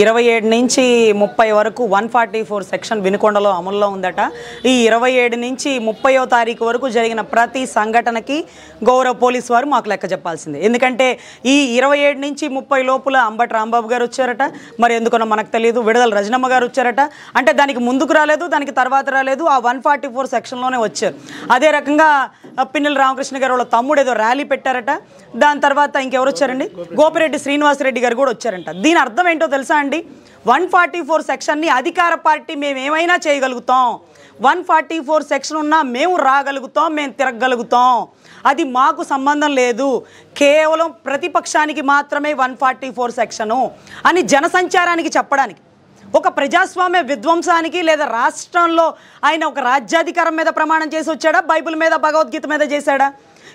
ఇరవై ఏడు నుంచి ముప్పై వరకు వన్ ఫార్టీ ఫోర్ సెక్షన్ వినుకొండలో అమల్లో ఉందట ఈ ఇరవై ఏడు నుంచి ముప్పయో తారీఖు వరకు జరిగిన ప్రతి సంఘటనకి గౌరవ పోలీస్ వారు మాకు లెక్క చెప్పాల్సిందే ఎందుకంటే ఈ ఇరవై ఏడు నుంచి ముప్పై లోపల అంబటి రాంబాబు గారు వచ్చారట మరి ఎందుకనో మనకు తెలియదు విడుదల రజనమ్మ గారు వచ్చారట అంటే దానికి ముందుకు రాలేదు దానికి తర్వాత రాలేదు ఆ వన్ ఫార్టీ ఫోర్ సెక్షన్లోనే వచ్చారు అదే రకంగా పిన్నెల రామకృష్ణ గారు వాళ్ళ తమ్ముడు ఏదో ర్యాలీ పెట్టారట దాని తర్వాత ఇంకెవరు వచ్చారండి గోపిరెడ్డి శ్రీనివాసరెడ్డి గారు కూడా వచ్చారంట దీని అర్థం ఏంటో తెలుసా అండి వన్ ఫార్టీ ఫోర్ సెక్షన్ని అధికార పార్టీ మేము ఏమైనా చేయగలుగుతాం వన్ ఫార్టీ ఫోర్ సెక్షన్ ఉన్నా మేము రాగలుగుతాం మేము తిరగలుగుతాం అది మాకు సంబంధం లేదు కేవలం ప్రతిపక్షానికి మాత్రమే వన్ ఫార్టీ ఫోర్ సెక్షను అని జనసంచారానికి చెప్పడానికి ఒక ప్రజాస్వామ్య విధ్వంసానికి లేదా రాష్ట్రంలో ఆయన ఒక రాజ్యాధికారం మీద ప్రమాణం చేసి వచ్చాడా బైబిల్ మీద భగవద్గీత మీద చేశాడా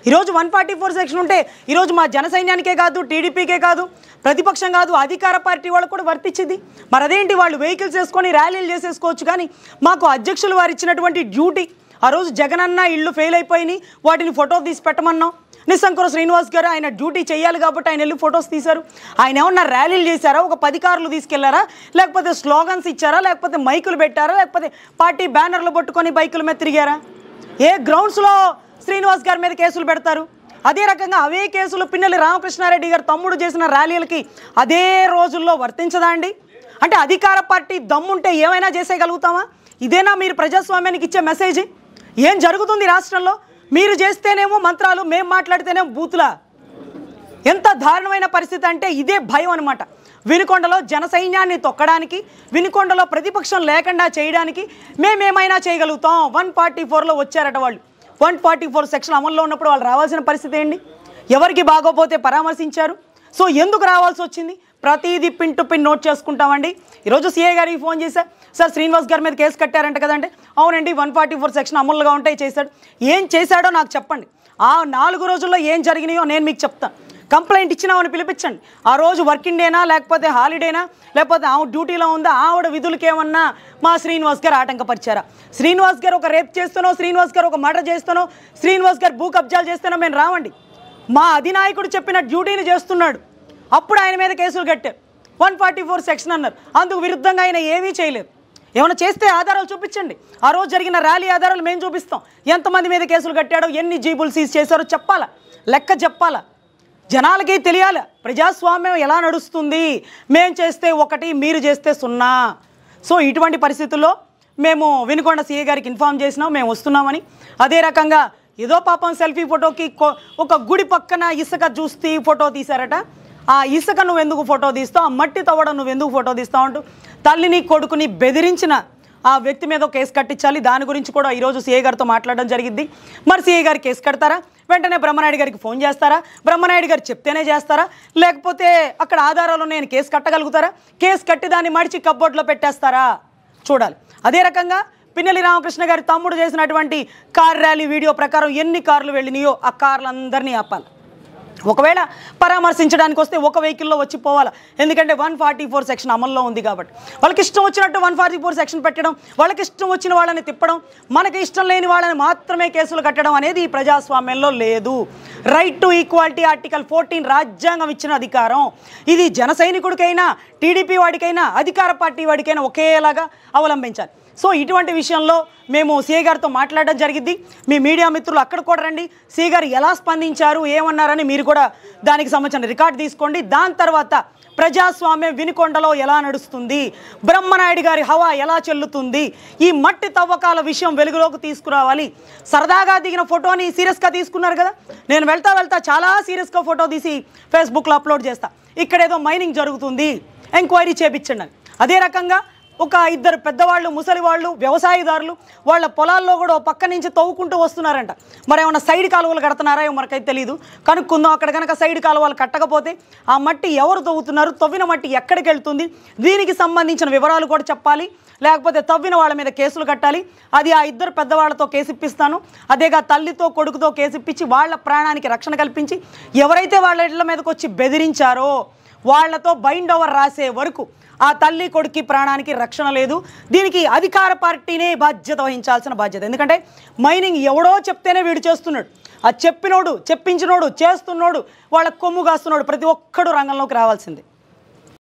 ఈరోజు వన్ ఫార్టీ ఫోర్ సెక్షన్ ఉంటే ఈరోజు మా జనసైన్యానికే కాదు టీడీపీకే కాదు ప్రతిపక్షం కాదు అధికార పార్టీ వాళ్ళు కూడా వర్తించింది మరి అదేంటి వాళ్ళు వెహికల్స్ వేసుకొని ర్యాలీలు చేసేసుకోవచ్చు కానీ మాకు అధ్యక్షులు వారు ఇచ్చినటువంటి డ్యూటీ ఆ రోజు జగనన్న ఇళ్ళు ఫెయిల్ అయిపోయినాయి వాటిని ఫోటో తీసి పెట్టమన్నాం నిస్సంకుర శ్రీనివాస్ గారు ఆయన డ్యూటీ చేయాలి కాబట్టి ఆయన వెళ్ళి ఫొటోస్ తీశారు ఆయన ఏమన్నా ర్యాలీలు చేశారా ఒక పది కార్లు తీసుకెళ్లారా లేకపోతే స్లోగన్స్ ఇచ్చారా లేకపోతే మైకులు పెట్టారా లేకపోతే పార్టీ బ్యానర్లు పట్టుకొని బైకుల మీద తిరిగారా ఏ గ్రౌండ్స్లో శ్రీనివాస్ గారి మీద కేసులు పెడతారు అదే రకంగా అవే కేసులు పిన్నెల్లి రామకృష్ణారెడ్డి గారు తమ్ముడు చేసిన ర్యాలీలకి అదే రోజుల్లో వర్తించదా అంటే అధికార పార్టీ దమ్ముంటే ఏమైనా చేసేయగలుగుతామా ఇదేనా మీరు ప్రజాస్వామ్యానికి ఇచ్చే మెసేజ్ ఏం జరుగుతుంది రాష్ట్రంలో మీరు చేస్తేనేమో మంత్రాలు మేము మాట్లాడితేనేమో బూతులా ఎంత దారుణమైన పరిస్థితి అంటే ఇదే భయం అనమాట వినుకొండలో జనసైన్యాన్ని తొక్కడానికి వినుకొండలో ప్రతిపక్షం లేకుండా చేయడానికి మేమేమైనా చేయగలుగుతాం వన్ ఫార్టీ ఫోర్లో వచ్చారట వాళ్ళు వన్ ఫార్టీ ఫోర్ సెక్షన్ అమల్లో ఉన్నప్పుడు వాళ్ళు రావాల్సిన పరిస్థితి ఏంటి ఎవరికి బాగోపోతే పరామర్శించారు సో ఎందుకు రావాల్సి వచ్చింది ప్రతిదీ పిన్ టు పిన్ నోట్ చేసుకుంటామండి ఈరోజు సీఏ గారికి ఫోన్ చేశా సార్ శ్రీనివాస్ గారి మీద కేసు కట్టారంట కదండి అవునండి వన్ ఫార్టీ ఫోర్ సెక్షన్ అమలుగా ఉంటాయి చేశాడు ఏం చేశాడో నాకు చెప్పండి ఆ నాలుగు రోజుల్లో ఏం జరిగినాయో నేను మీకు చెప్తాను కంప్లైంట్ ఇచ్చినామని పిలిపించండి ఆ రోజు వర్కింగ్ డేనా లేకపోతే హాలిడేనా లేకపోతే ఆవిడ డ్యూటీలో ఉందా ఆవిడ విధులకేమన్నా మా శ్రీనివాస్ గారు ఆటంకపరిచారా శ్రీనివాస్ గారు ఒక రేప్ చేస్తానో శ్రీనివాస్ గారు ఒక మర్డర్ చేస్తానో శ్రీనివాస్ గారు భూ కబ్జాలు చేస్తానో మేము రావండి మా అధినాయకుడు చెప్పిన డ్యూటీని చేస్తున్నాడు అప్పుడు ఆయన మీద కేసులు కట్టారు వన్ ఫార్టీ ఫోర్ సెక్షన్ అన్నారు అందుకు విరుద్ధంగా ఆయన ఏమీ చేయలేదు ఏమైనా చేస్తే ఆధారాలు చూపించండి ఆ రోజు జరిగిన ర్యాలీ ఆధారాలు మేము చూపిస్తాం ఎంతమంది మీద కేసులు కట్టాడో ఎన్ని జీబులు సీజ్ చేశారో చెప్పాలా లెక్క చెప్పాలా జనాలకి తెలియాలి ప్రజాస్వామ్యం ఎలా నడుస్తుంది మేము చేస్తే ఒకటి మీరు చేస్తే సున్నా సో ఇటువంటి పరిస్థితుల్లో మేము వినుకొండ సీఏ గారికి ఇన్ఫామ్ చేసినాం మేము వస్తున్నామని అదే రకంగా ఏదో పాపం సెల్ఫీ ఫోటోకి ఒక గుడి పక్కన ఇసుక చూస్తే ఫోటో తీశారట ఆ ఇసుక నువ్వు ఎందుకు ఫోటో తీస్తావు ఆ మట్టి తవ్వడం నువ్వు ఎందుకు ఫోటో తీస్తావు అంటూ తల్లిని కొడుకుని బెదిరించిన ఆ వ్యక్తి మీద కేసు కట్టించాలి దాని గురించి కూడా ఈరోజు సీఏ గారితో మాట్లాడడం జరిగింది మరి సీఏ గారు కేసు కడతారా వెంటనే బ్రహ్మనాయుడు గారికి ఫోన్ చేస్తారా బ్రహ్మనాయుడు గారు చెప్తేనే చేస్తారా లేకపోతే అక్కడ ఆధారాలు నేను కేసు కట్టగలుగుతారా కేసు కట్టి దాన్ని మడిచి కబ్బోర్డ్లో పెట్టేస్తారా చూడాలి అదే రకంగా పిన్నెలి రామకృష్ణ గారి తమ్ముడు చేసినటువంటి కార్ ర్యాలీ వీడియో ప్రకారం ఎన్ని కార్లు వెళ్ళినాయో ఆ కార్లందరినీ ఆపాలి ఒకవేళ పరామర్శించడానికి వస్తే ఒక వెహికల్లో వచ్చి ఎందుకంటే వన్ ఫార్టీ ఫోర్ సెక్షన్ అమల్లో ఉంది కాబట్టి వాళ్ళకి ఇష్టం వచ్చినట్టు వన్ ఫార్టీ ఫోర్ సెక్షన్ పెట్టడం వాళ్ళకి ఇష్టం వచ్చిన వాళ్ళని తిప్పడం మనకి ఇష్టం లేని వాళ్ళని మాత్రమే కేసులు కట్టడం అనేది ఈ ప్రజాస్వామ్యంలో లేదు right to equality article fourteen రాజ్యాంగం ఇచ్చిన అధికారం ఇది జన సైనికుడికైనా టీడీపీ వాడికైనా అధికార పార్టీ వాడికైనా ఒకేలాగా అవలంబించాలి సో ఇటువంటి విషయంలో మేము సీఏ గారితో మాట్లాడడం జరిగింది మీ మీడియా మిత్రులు అక్కడ కూడా రండి సీఏ గారు ఎలా స్పందించారు ఏమన్నారని మీరు కూడా దానికి సంబంధించిన రికార్డు తీసుకోండి దాని తర్వాత ప్రజాస్వామ్యం వినుకొండలో ఎలా నడుస్తుంది బ్రహ్మనాయుడు గారి హవా ఎలా చెల్లుతుంది ఈ మట్టి తవ్వకాల విషయం వెలుగులోకి తీసుకురావాలి సరదాగా దిగిన ఫోటోని సీరియస్గా తీసుకున్నారు కదా నేను వెళ్తా వెళ్తా చాలా సీరియస్గా ఫోటో తీసి ఫేస్బుక్లో అప్లోడ్ చేస్తా ఇక్కడేదో మైనింగ్ జరుగుతుంది ఎంక్వైరీ చేపించండి అదే రకంగా ఒక ఇద్దరు పెద్దవాళ్ళు ముసలి వాళ్ళు వ్యవసాయదారులు వాళ్ళ పొలాల్లో కూడా పక్క నుంచి తవ్వుకుంటూ వస్తున్నారంట మరి ఏమైనా సైడ్ కాలువలు కడుతున్నారా మనకైతే తెలియదు కనుక్కుందాం అక్కడ కనుక సైడ్ కాలువలు కట్టకపోతే ఆ మట్టి ఎవరు తవ్వుతున్నారు తవ్విన మట్టి ఎక్కడికి వెళ్తుంది దీనికి సంబంధించిన వివరాలు కూడా చెప్పాలి లేకపోతే తవ్విన వాళ్ళ మీద కేసులు కట్టాలి అది ఆ ఇద్దరు పెద్దవాళ్లతో కేసు ఇప్పిస్తాను అదేగా తల్లితో కొడుకుతో కేసు ఇప్పించి వాళ్ళ ప్రాణానికి రక్షణ కల్పించి ఎవరైతే వాళ్ళ ఇళ్ల మీదకి వచ్చి బెదిరించారో వాళ్లతో బైండ్ ఓవర్ రాసే వరకు ఆ తల్లి కొడుక్కి ప్రాణానికి రక్షణ లేదు దీనికి అధికార పార్టీనే బాధ్యత వహించాల్సిన బాధ్యత ఎందుకంటే మైనింగ్ ఎవడో చెప్తేనే వీడు చేస్తున్నాడు ఆ చెప్పినోడు చెప్పించినోడు చేస్తున్నోడు వాళ్ళ కొమ్ము కాస్తున్నాడు ప్రతి ఒక్కడు రంగంలోకి రావాల్సిందే